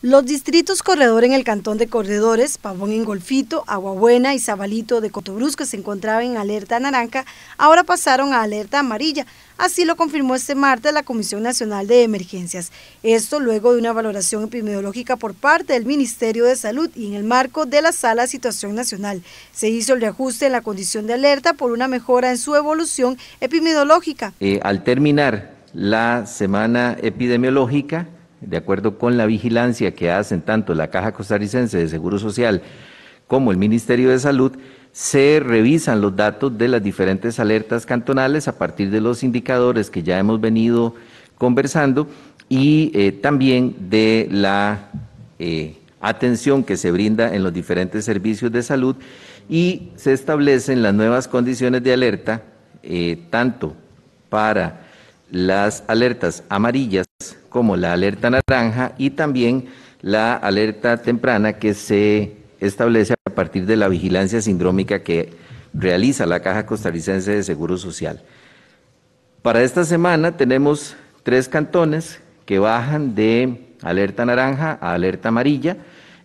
Los distritos corredor en el cantón de Corredores, Pavón Golfito, Aguabuena y Zabalito de Cotobrusco que se encontraban en alerta naranja, ahora pasaron a alerta amarilla. Así lo confirmó este martes la Comisión Nacional de Emergencias. Esto luego de una valoración epidemiológica por parte del Ministerio de Salud y en el marco de la Sala Situación Nacional. Se hizo el reajuste en la condición de alerta por una mejora en su evolución epidemiológica. Eh, al terminar la semana epidemiológica, de acuerdo con la vigilancia que hacen tanto la Caja Costarricense de Seguro Social como el Ministerio de Salud, se revisan los datos de las diferentes alertas cantonales a partir de los indicadores que ya hemos venido conversando y eh, también de la eh, atención que se brinda en los diferentes servicios de salud y se establecen las nuevas condiciones de alerta, eh, tanto para las alertas amarillas como la alerta naranja y también la alerta temprana que se establece a partir de la vigilancia sindrómica que realiza la Caja Costarricense de Seguro Social. Para esta semana tenemos tres cantones que bajan de alerta naranja a alerta amarilla.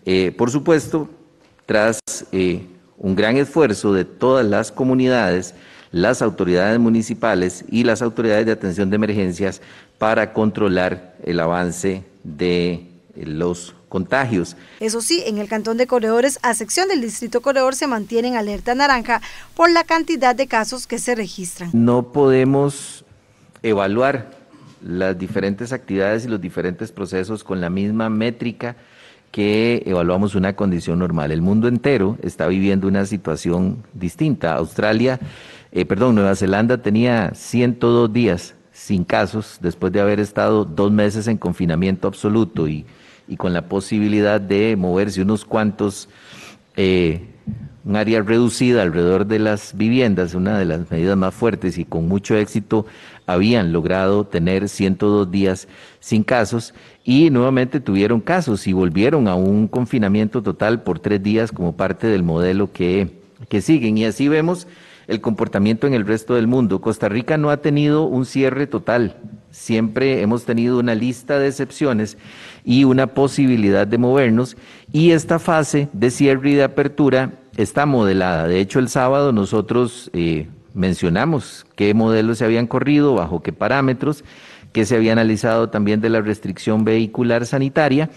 Eh, por supuesto, tras eh, un gran esfuerzo de todas las comunidades, las autoridades municipales y las autoridades de atención de emergencias para controlar el avance de los contagios. Eso sí, en el Cantón de Corredores, a sección del Distrito Corredor, se mantiene en alerta naranja por la cantidad de casos que se registran. No podemos evaluar las diferentes actividades y los diferentes procesos con la misma métrica que evaluamos una condición normal. El mundo entero está viviendo una situación distinta. Australia eh, perdón, Nueva Zelanda tenía 102 días sin casos después de haber estado dos meses en confinamiento absoluto y, y con la posibilidad de moverse unos cuantos, eh, un área reducida alrededor de las viviendas, una de las medidas más fuertes y con mucho éxito habían logrado tener 102 días sin casos y nuevamente tuvieron casos y volvieron a un confinamiento total por tres días como parte del modelo que, que siguen. Y así vemos el comportamiento en el resto del mundo. Costa Rica no ha tenido un cierre total. Siempre hemos tenido una lista de excepciones y una posibilidad de movernos. Y esta fase de cierre y de apertura está modelada. De hecho, el sábado nosotros eh, mencionamos qué modelos se habían corrido, bajo qué parámetros, qué se había analizado también de la restricción vehicular sanitaria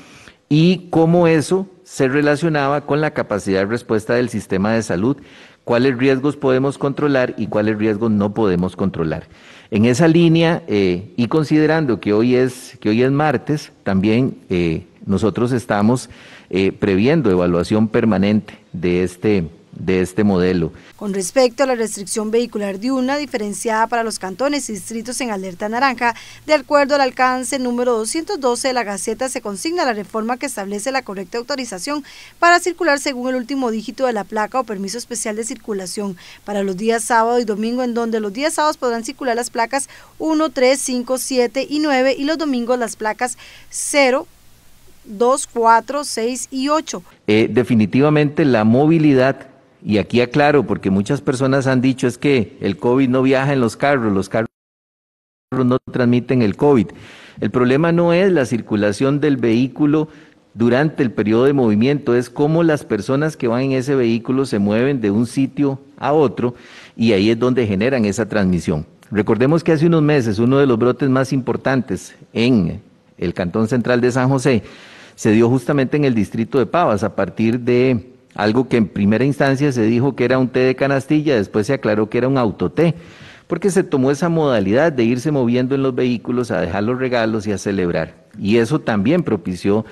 y cómo eso se relacionaba con la capacidad de respuesta del sistema de salud, cuáles riesgos podemos controlar y cuáles riesgos no podemos controlar. En esa línea, eh, y considerando que hoy es, que hoy es martes, también eh, nosotros estamos eh, previendo evaluación permanente de este de este modelo. Con respecto a la restricción vehicular de una diferenciada para los cantones y distritos en alerta naranja, de acuerdo al alcance número 212 de la Gaceta se consigna la reforma que establece la correcta autorización para circular según el último dígito de la placa o permiso especial de circulación para los días sábado y domingo en donde los días sábados podrán circular las placas 1, 3, 5, 7 y 9 y los domingos las placas 0, 2, 4, 6 y 8. Eh, definitivamente la movilidad y aquí aclaro, porque muchas personas han dicho es que el COVID no viaja en los carros, los carros no transmiten el COVID. El problema no es la circulación del vehículo durante el periodo de movimiento, es cómo las personas que van en ese vehículo se mueven de un sitio a otro y ahí es donde generan esa transmisión. Recordemos que hace unos meses uno de los brotes más importantes en el Cantón Central de San José se dio justamente en el distrito de Pavas a partir de algo que en primera instancia se dijo que era un té de canastilla, después se aclaró que era un autoté, porque se tomó esa modalidad de irse moviendo en los vehículos a dejar los regalos y a celebrar. Y eso también propició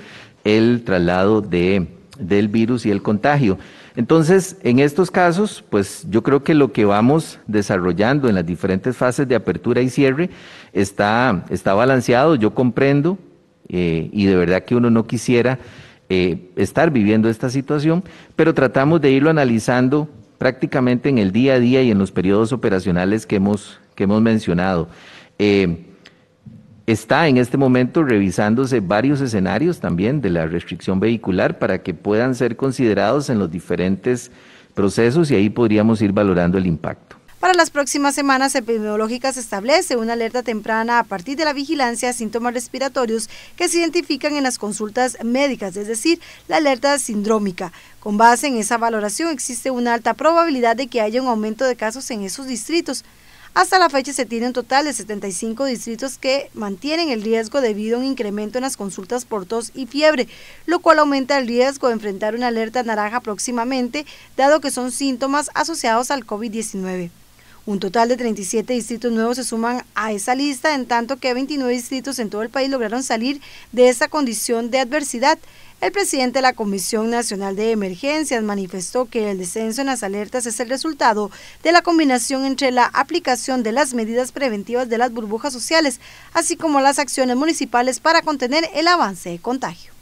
el traslado del virus y el contagio. Entonces, en estos casos, pues yo creo que lo que vamos desarrollando en las diferentes fases de apertura y cierre está, está balanceado, yo comprendo, eh, y de verdad que uno no quisiera eh, estar viviendo esta situación, pero tratamos de irlo analizando prácticamente en el día a día y en los periodos operacionales que hemos, que hemos mencionado. Eh, está en este momento revisándose varios escenarios también de la restricción vehicular para que puedan ser considerados en los diferentes procesos y ahí podríamos ir valorando el impacto. Para las próximas semanas epidemiológicas se establece una alerta temprana a partir de la vigilancia a síntomas respiratorios que se identifican en las consultas médicas, es decir, la alerta sindrómica. Con base en esa valoración existe una alta probabilidad de que haya un aumento de casos en esos distritos. Hasta la fecha se tiene un total de 75 distritos que mantienen el riesgo debido a un incremento en las consultas por tos y fiebre, lo cual aumenta el riesgo de enfrentar una alerta naranja próximamente, dado que son síntomas asociados al COVID-19. Un total de 37 distritos nuevos se suman a esa lista, en tanto que 29 distritos en todo el país lograron salir de esa condición de adversidad. El presidente de la Comisión Nacional de Emergencias manifestó que el descenso en las alertas es el resultado de la combinación entre la aplicación de las medidas preventivas de las burbujas sociales, así como las acciones municipales para contener el avance de contagio.